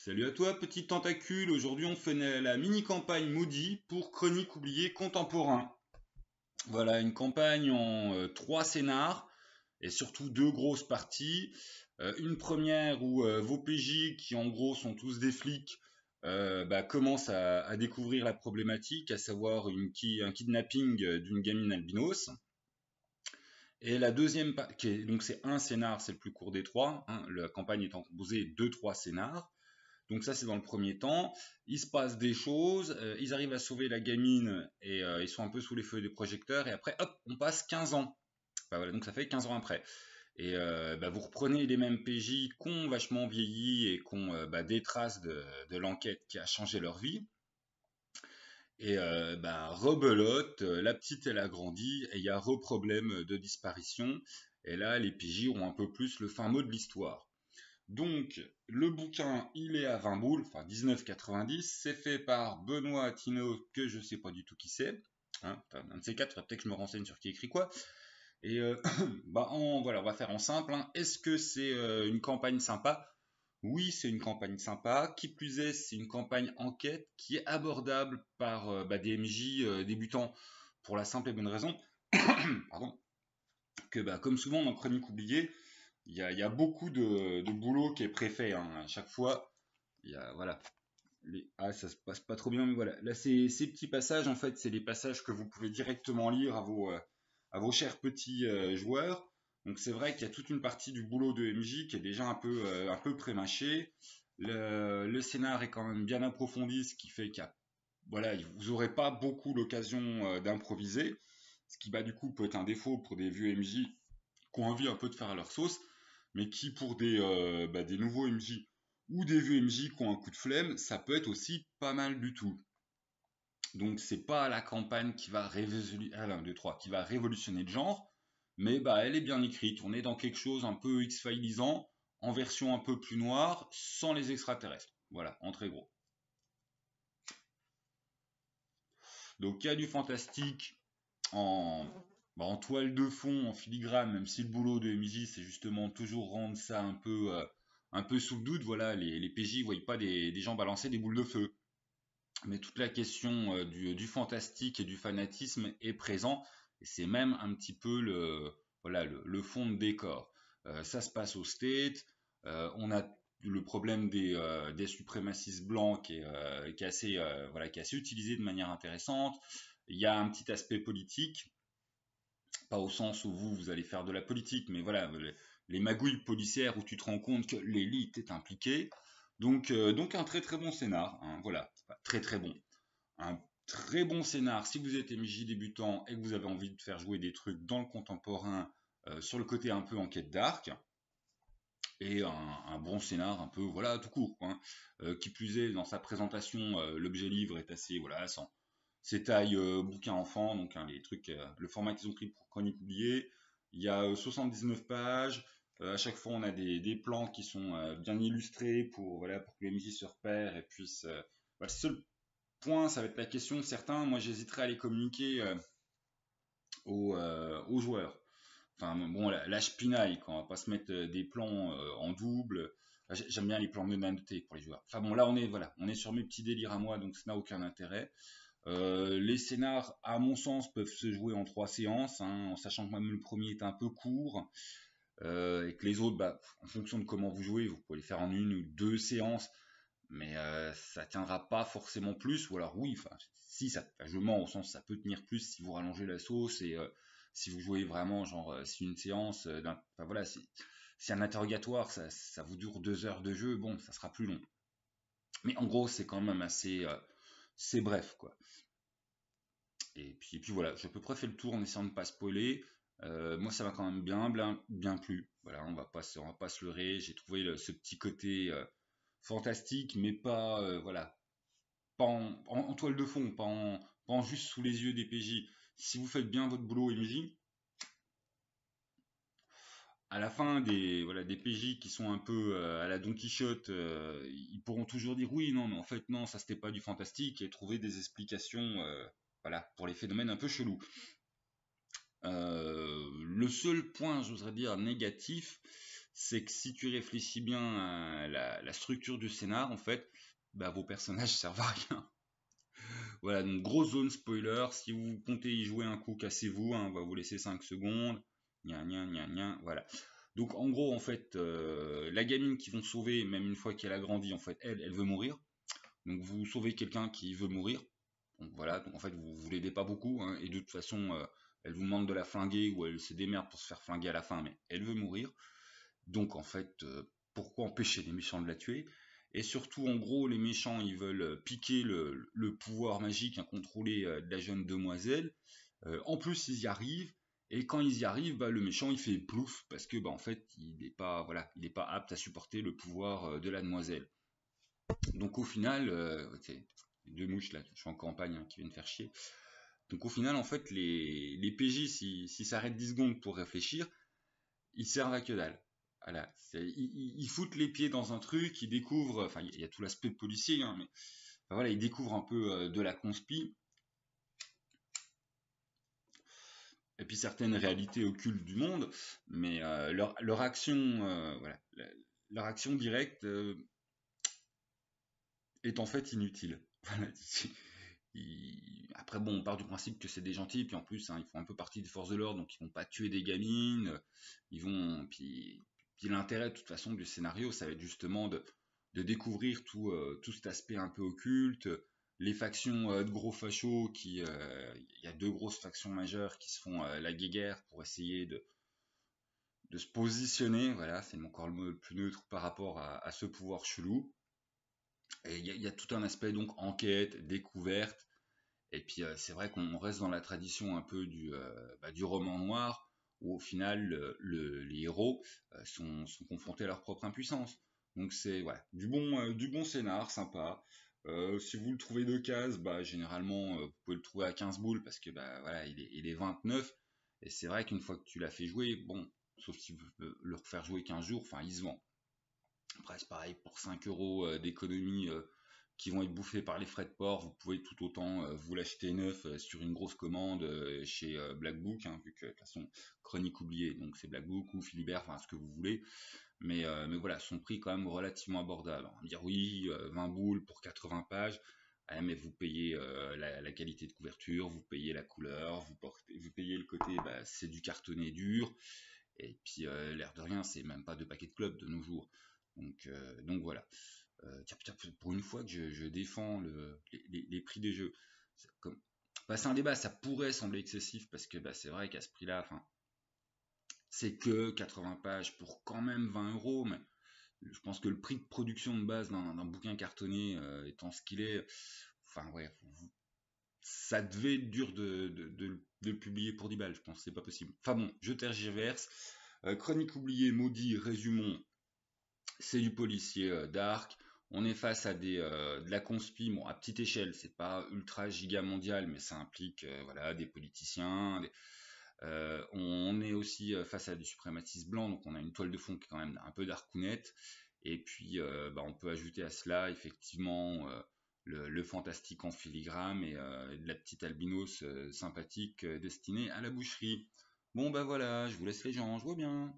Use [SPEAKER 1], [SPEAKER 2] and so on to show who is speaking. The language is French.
[SPEAKER 1] Salut à toi petit tentacule, aujourd'hui on fait la mini-campagne Maudit pour Chronique oubliée contemporain. Voilà, une campagne en euh, trois scénars, et surtout deux grosses parties. Euh, une première où euh, vos PJ, qui en gros sont tous des flics, bah, commencent à, découvrir la problématique, à savoir un kidnapping d'une gamine albinos. Et la deuxième, donc c'est un scénar, c'est le plus court des trois. Hein. la campagne étant composée de trois scénars. Donc ça, c'est dans le premier temps. Il se passe des choses, euh, ils arrivent à sauver la gamine et euh, ils sont un peu sous les feux des projecteurs. Et après, hop, on passe 15 ans. Bah voilà, donc ça fait 15 ans après. Et euh, bah vous reprenez les mêmes PJ qu'on vachement vieilli et qu'on bah, des traces de, l'enquête qui a changé leur vie. Et euh, bah rebelote, la petite elle a grandi et il y a re-problème de disparition. Et là, les PJ ont un peu plus le fin mot de l'histoire. Donc, le bouquin, il est à 20 boules, enfin 19,90. C'est fait par Benoît Tino, que je sais pas du tout qui c'est. Hein, un de ces quatre, peut-être que je me renseigne sur qui écrit quoi. Et euh, bah on, voilà, on va faire en simple. Hein. Est-ce que c'est euh, une campagne sympa Oui, c'est une campagne sympa. Qui plus est, c'est une campagne enquête qui est abordable par euh, bah, des MJ débutants pour la simple et bonne raison, pardon, que bah, comme souvent dans Chronique oubliée, il y a, beaucoup de, boulot qui est préfet. Hein, à chaque fois, il y a, voilà. ah, ça se passe pas trop bien, mais voilà. Là, ces, ces petits passages, en fait, c'est les passages que vous pouvez directement lire à vos, euh, à vos chers petits euh, joueurs. Donc, c'est vrai qu'il y a toute une partie du boulot de MJ qui est déjà un peu, euh, un peu prémâché. Le, le scénar est quand même bien approfondi, ce qui fait qu'il voilà, vous n'aurez pas beaucoup l'occasion d'improviser, ce qui bah, du coup peut être un défaut pour des vieux MJ qui ont envie un peu de faire à leur sauce mais qui pour des, euh, bah, des nouveaux MJ ou des vieux MJ qui ont un coup de flemme, ça peut être aussi pas mal du tout. Donc c'est pas la campagne qui va, ah révolutionner, le genre, mais bah, elle est bien écrite. On est dans quelque chose un peu x failisant en version un peu plus noire, sans les extraterrestres. Voilà, en très gros. Donc il y a du fantastique en, bah, en toile de fond, en filigrane, même si le boulot de MJ, c'est justement toujours rendre ça un peu, euh, un peu sous le doute. Voilà, les, PJ ne voient pas des, gens balancer des boules de feu. Mais toute la question euh, du, fantastique et du fanatisme est présent. Et c'est même un petit peu le, voilà, le, fond de décor. Euh, ça se passe au State. on a le problème des, suprémacistes blancs qui assez, voilà, qui est assez utilisé de manière intéressante. Il y a un petit aspect politique pas au sens où vous, vous allez faire de la politique, mais voilà, les magouilles policières où tu te rends compte que l'élite est impliquée. Donc, euh, donc un très très bon scénar, hein, voilà, très très bon. Un très bon scénar si vous êtes MJ débutant et que vous avez envie de faire jouer des trucs dans le contemporain, euh, sur le côté un peu enquête d'arc. Et un, bon scénar un peu, voilà, tout court. Hein, euh, qui plus est, dans sa présentation, l'objet livre est assez, voilà, sans, c'est taille euh, bouquin enfant, donc hein, les trucs, euh, le format qu'ils ont pris pour chronique oubliée. Il y a 79 euh, pages. à chaque fois, on a des, des plans qui sont bien illustrés pour voilà pour que les musiques se repèrent et puissent. Bah, le seul point, ça va être la question certains. Moi, j'hésiterai à les communiquer aux, aux joueurs enfin bon lâche pinaille quand on va pas se mettre des plans en double ah, j'aime bien les plans de pour les joueurs enfin bon là on est voilà on est sur mes petits délires à moi donc ça n'a aucun intérêt euh, les scénars, à mon sens, peuvent se jouer en trois séances, hein, en sachant que même le premier est un peu court, euh, et que les autres, bah, en fonction de comment vous jouez, vous pouvez les faire en une ou deux séances, mais euh, ça tiendra pas forcément plus, ou alors oui, si, ça, je mens, au sens, ça peut tenir plus si vous rallongez la sauce, et euh, si vous jouez vraiment, genre, si une séance, voilà, si, un interrogatoire, ça, ça, vous dure deux heures de jeu, bon, ça sera plus long. Mais en gros, c'est quand même assez c'est bref, quoi. Et puis, puis voilà, j'ai à peu près fait le tour en essayant de ne pas spoiler. Euh, moi, ça m'a quand même bien, bien, bien plu. Voilà, on va pas on va pas se leurrer. J'ai trouvé ce petit côté euh, fantastique, mais pas, euh, voilà, pas en, toile de fond, pas en, pas juste sous les yeux des PJ. Si vous faites bien votre boulot MJ, à la fin des voilà des PJ qui sont un peu euh, à la Don Quichotte, euh, ils pourront toujours dire oui, non, mais en fait non, ça c'était pas du fantastique et trouver des explications euh, voilà pour les phénomènes un peu chelous. le seul point, j'oserais dire, négatif, c'est que si tu réfléchis bien à la, structure du scénar, en fait, bah, vos personnages servent à rien. voilà, donc grosse zone spoiler, si vous comptez y jouer un coup, cassez-vous, hein, on va vous laisser 5 secondes voilà. Donc en gros, en fait, euh, la gamine qui vont sauver, même une fois qu'elle a grandi, en fait, elle, elle veut mourir. Donc vous sauvez quelqu'un qui veut mourir. Donc voilà, donc en fait, vous, vous l'aidez pas beaucoup. Hein. et de toute façon, euh, elle vous demande de la flinguer ou elle se démerde pour se faire flinguer à la fin, mais elle veut mourir. Donc en fait, euh, pourquoi empêcher les méchants de la tuer Et surtout, en gros, les méchants, ils veulent piquer le, le pouvoir magique incontrôlé de la jeune demoiselle. en plus, ils y arrivent. Et quand ils y arrivent, bah, le méchant il fait plouf parce que bah, en fait il n'est pas voilà, il pas apte à supporter le pouvoir euh, de la demoiselle. Donc au final, euh, deux mouches là, je suis en campagne hein, qui viennent faire chier. Donc au final en fait les, PJ s'ils s'arrêtent 10 secondes pour réfléchir, ils servent à que dalle. Voilà, ils, foutent les pieds dans un truc, ils découvrent, enfin il y a tout l'aspect policier, hein, mais voilà, ils découvrent un peu euh, de la conspi et puis certaines réalités occultes du monde, mais euh, leur, action, euh, voilà, leur action directe euh, est en fait inutile. Après bon, on part du principe que c'est des gentils, puis en plus hein, ils font un peu partie des forces de l'ordre, donc ils vont pas tuer des gamines, ils vont, puis, l'intérêt de toute façon du scénario, ça va être justement de, de découvrir tout, tout cet aspect un peu occulte, les factions euh, de gros fachos qui, euh, il y a deux grosses factions majeures qui se font euh, la guéguerre pour essayer de, de se positionner. Voilà, c'est encore le mot le plus neutre par rapport à, ce pouvoir chelou. Et il y, a tout un aspect donc enquête, découverte. Et puis c'est vrai qu'on reste dans la tradition un peu du, bah, du roman noir où au final les héros sont, confrontés à leur propre impuissance. Donc c'est ouais du bon, du bon scénar, sympa. Euh, si vous le trouvez de case, bah, généralement, euh, vous pouvez le trouver à 15 boules parce que bah, voilà, il est, 29. Et c'est vrai qu'une fois que tu l'as fait jouer, bon, sauf si vous le refaire jouer 15 jours, enfin, il se vend. Après, c'est pareil, pour 5 euros euh, d'économie qui vont être bouffés par les frais de port, vous pouvez tout autant vous l'acheter neuf sur une grosse commande chez Blackbook, hein, vu que de toute façon, Chronique oubliée, donc c'est Blackbook ou Philibert, enfin, ce que vous voulez. Euh, mais, voilà, son prix quand même relativement abordable. On va dire oui, 20 euh, boules pour 80 pages. Ah, mais vous payez euh, la, qualité de couverture, vous payez la couleur, vous, payez le côté, bah, c'est du cartonné dur. Et puis l'air de rien, c'est même pas de paquet de club de nos jours. Donc, donc voilà. pour une fois que je, défends les, prix des jeux, comme passer bah, un débat, ça pourrait sembler excessif parce que bah, c'est vrai qu'à ce prix-là, c'est que 80 pages pour quand même 20 euros, mais je pense que le prix de production de base d'un bouquin cartonné euh, étant ce qu'il est, enfin ouais, ça devait être dur de, le publier pour 10 balles, je pense, c'est pas possible. Enfin bon, je tergiverse. Euh, chronique oubliée, maudit, résumons, c'est du policier euh, dark. On est face à des, de la conspi, à petite échelle, c'est pas ultra giga mondial, mais ça implique voilà, des politiciens, des, euh, on est aussi euh, face à du suprématisme blanc, donc on a une toile de fond qui est quand même un peu d'arcounette. Et puis, euh, bah, on peut ajouter à cela effectivement le, le, fantastique en filigrane et de la petite albinos sympathique destinée à la boucherie. Bon, bah voilà, je vous laisse les gens, je vois bien.